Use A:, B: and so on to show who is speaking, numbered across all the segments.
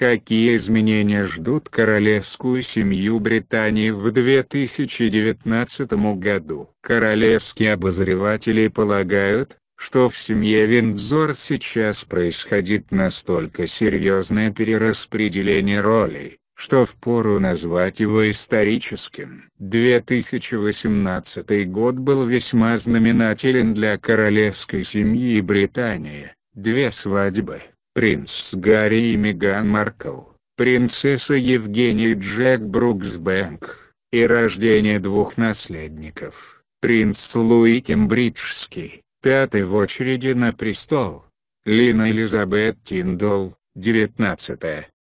A: Какие изменения ждут королевскую семью Британии в 2019 году? Королевские обозреватели полагают, что в семье Виндзор сейчас происходит настолько серьезное перераспределение ролей, что впору назвать его историческим. 2018 год был весьма знаменателен для королевской семьи Британии, две свадьбы принц Гарри и Меган Маркл, принцесса Евгения Джек Бруксбэнк, и рождение двух наследников, принц Луи Кембриджский, пятый в очереди на престол. Лина Элизабет Тиндол, 19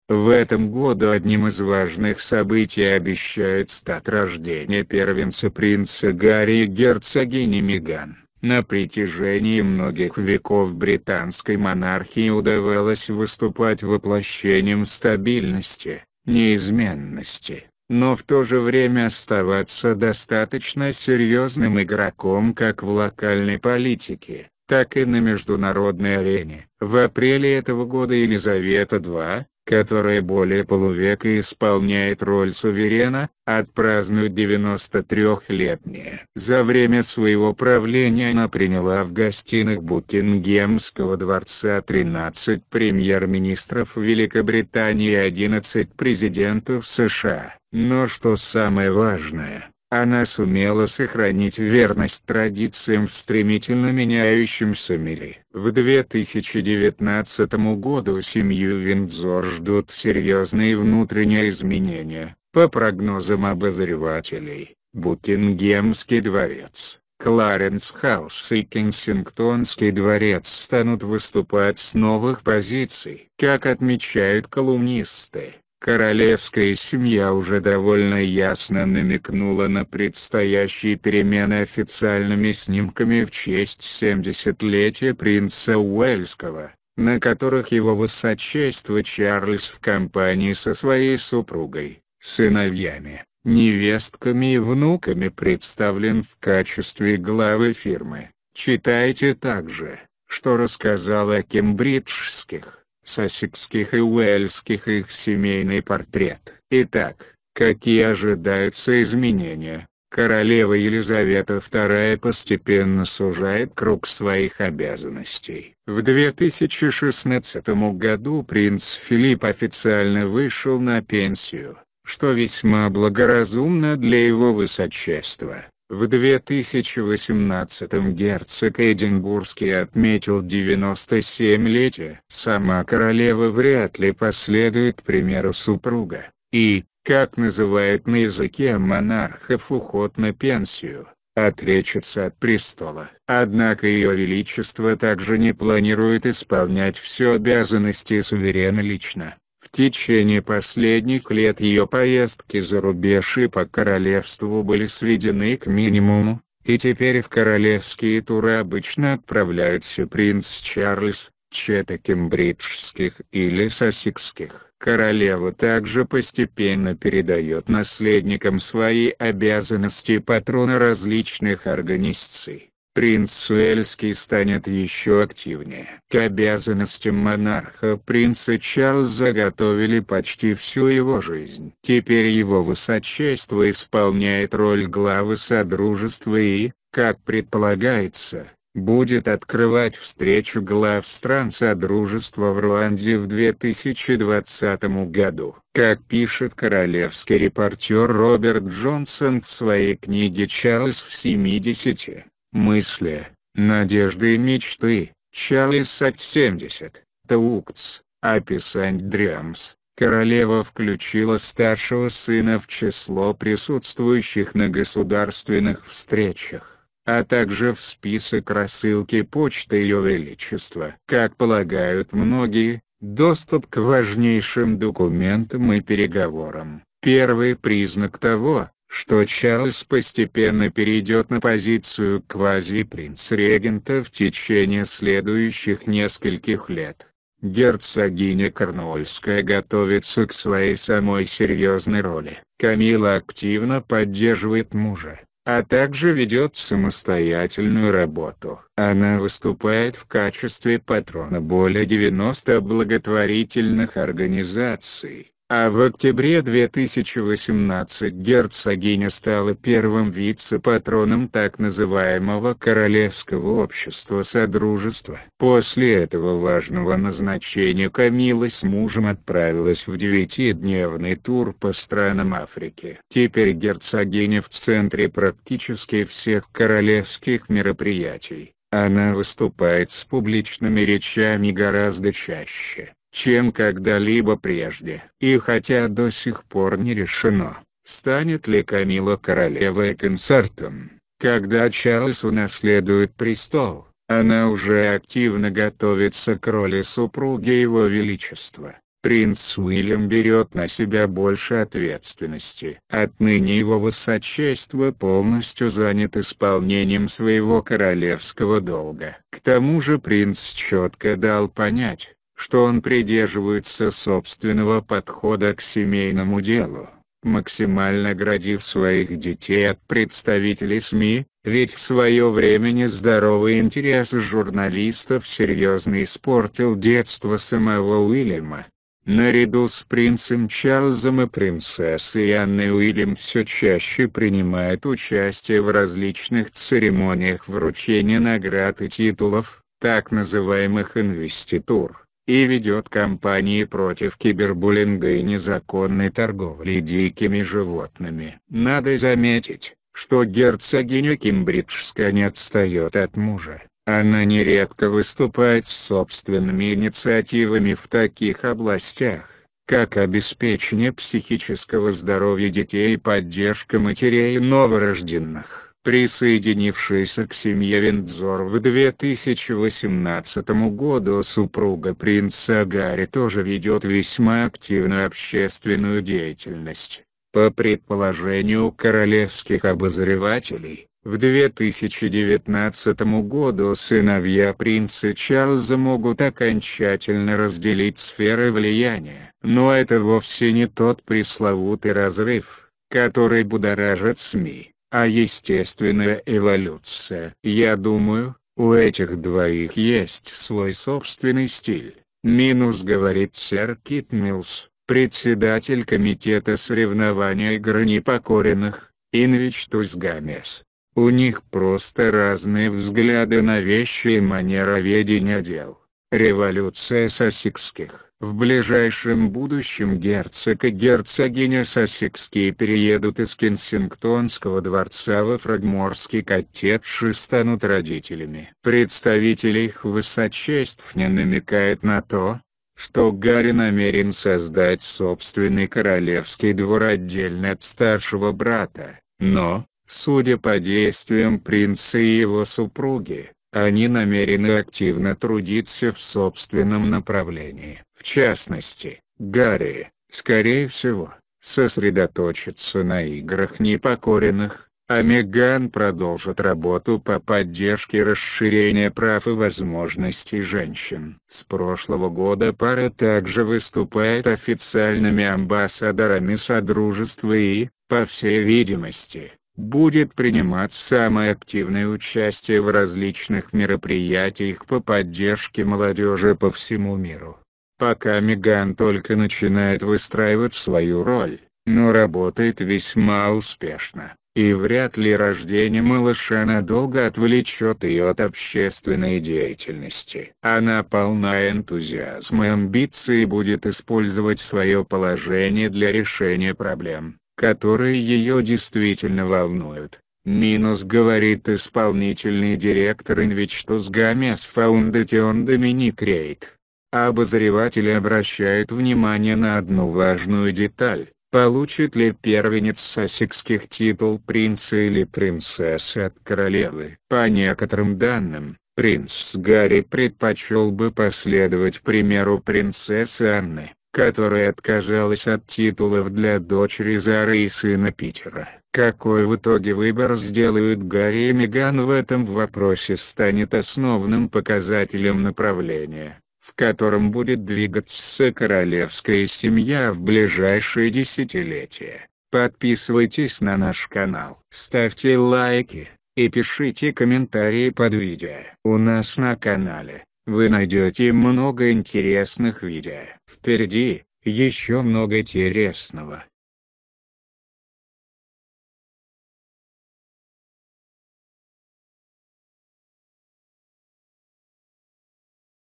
A: В этом году одним из важных событий обещает стать рождение первенца принца Гарри и герцогини Меган. На протяжении многих веков британской монархии удавалось выступать воплощением стабильности, неизменности, но в то же время оставаться достаточно серьезным игроком как в локальной политике, так и на международной арене. В апреле этого года Елизавета II, которая более полувека исполняет роль суверена, отпразднует 93-летнее. За время своего правления она приняла в гостиных Букингемского дворца 13 премьер-министров Великобритании и 11 президентов США. Но что самое важное, она сумела сохранить верность традициям в стремительно меняющемся мире. В 2019 году семью Виндзор ждут серьезные внутренние изменения. По прогнозам обозревателей, Букингемский дворец, Кларенс Хаус и Кенсингтонский дворец станут выступать с новых позиций. Как отмечают колумнисты, Королевская семья уже довольно ясно намекнула на предстоящие перемены официальными снимками в честь 70-летия принца Уэльского, на которых его высочество Чарльз в компании со своей супругой, сыновьями, невестками и внуками представлен в качестве главы фирмы. Читайте также, что рассказал о кембриджских сассекских и уэльских их семейный портрет. Итак, какие ожидаются изменения? Королева Елизавета II постепенно сужает круг своих обязанностей. В 2016 году принц Филипп официально вышел на пенсию, что весьма благоразумно для его высочества. В 2018 герцог Эдинбургский отметил 97-летие. Сама королева вряд ли последует примеру супруга, и, как называют на языке монархов уход на пенсию, отречется от престола. Однако Ее Величество также не планирует исполнять все обязанности суверена лично течение последних лет ее поездки за рубеж и по королевству были сведены к минимуму, и теперь в королевские туры обычно отправляются принц Чарльз, чета кембриджских или сосикских. Королева также постепенно передает наследникам свои обязанности патрона различных организаций принц Суэльский станет еще активнее. К обязанностям монарха принца Чарльза готовили почти всю его жизнь. Теперь его высочество исполняет роль главы Содружества и, как предполагается, будет открывать встречу глав стран Содружества в Руанде в 2020 году. Как пишет королевский репортер Роберт Джонсон в своей книге «Чарльз в 70 Мысли, надежды и мечты, Чалисать 70, Таукц, описать Дремс. Королева включила старшего сына в число присутствующих на государственных встречах, а также в список рассылки почты Ее Величества. Как полагают многие, доступ к важнейшим документам и переговорам – первый признак того, что Чарльз постепенно перейдет на позицию квази-принц-регента в течение следующих нескольких лет. Герцогиня Корнуольская готовится к своей самой серьезной роли. Камила активно поддерживает мужа, а также ведет самостоятельную работу. Она выступает в качестве патрона более 90 благотворительных организаций а в октябре 2018 герцогиня стала первым вице-патроном так называемого Королевского общества Содружества. После этого важного назначения Камила с мужем отправилась в девятидневный тур по странам Африки. Теперь герцогиня в центре практически всех королевских мероприятий. Она выступает с публичными речами гораздо чаще чем когда-либо прежде. И хотя до сих пор не решено, станет ли Камила королевой концертом, когда Чарльз унаследует престол, она уже активно готовится к роли супруги его величества. Принц Уильям берет на себя больше ответственности. Отныне его высочество полностью занят исполнением своего королевского долга. К тому же принц четко дал понять, что он придерживается собственного подхода к семейному делу, максимально градив своих детей от представителей СМИ, ведь в свое время нездоровый интерес журналистов серьезно испортил детство самого Уильяма. Наряду с принцем Чарльзом и принцессой Анной Уильям все чаще принимает участие в различных церемониях вручения наград и титулов, так называемых инвеститур и ведет кампании против кибербуллинга и незаконной торговли дикими животными. Надо заметить, что герцогиня Кембриджская не отстает от мужа. Она нередко выступает с собственными инициативами в таких областях, как обеспечение психического здоровья детей и поддержка матерей и новорожденных присоединившаяся к семье Виндзор в 2018 году супруга принца Гарри тоже ведет весьма активную общественную деятельность. По предположению королевских обозревателей, в 2019 году сыновья принца Чарльза могут окончательно разделить сферы влияния. Но это вовсе не тот пресловутый разрыв, который будоражит СМИ а естественная эволюция. Я думаю, у этих двоих есть свой собственный стиль. Минус говорит сэр Кит Милс, председатель комитета соревнования игры непокоренных, Инвичтус Гамес. У них просто разные взгляды на вещи и манера ведения дел. Революция сосикских. В ближайшем будущем герцог и герцогиня Сассекские переедут из Кенсингтонского дворца во Фрагморский коттедж и станут родителями. Представители их высочеств не намекает на то, что Гарри намерен создать собственный королевский двор отдельно от старшего брата, но, судя по действиям принца и его супруги, они намерены активно трудиться в собственном направлении. В частности, Гарри, скорее всего, сосредоточится на играх непокоренных, а Меган продолжит работу по поддержке расширения прав и возможностей женщин. С прошлого года пара также выступает официальными амбассадорами Содружества и, по всей видимости, будет принимать самое активное участие в различных мероприятиях по поддержке молодежи по всему миру. Пока Меган только начинает выстраивать свою роль, но работает весьма успешно, и вряд ли рождение малыша надолго отвлечет ее от общественной деятельности. Она полна энтузиазма и амбиций и будет использовать свое положение для решения проблем которые ее действительно волнуют. Минус говорит исполнительный директор Invictus Games Foundation Доминик Рейд. Обозреватели обращают внимание на одну важную деталь. Получит ли первенец сосикских титул принца или принцессы от королевы? По некоторым данным, принц Гарри предпочел бы последовать примеру принцессы Анны которая отказалась от титулов для дочери Зары и сына Питера. Какой в итоге выбор сделают Гарри и Меган в этом вопросе станет основным показателем направления, в котором будет двигаться королевская семья в ближайшие десятилетия. Подписывайтесь на наш канал, ставьте лайки и пишите комментарии под видео. У нас на канале вы найдете много интересных видео. Впереди, еще много интересного.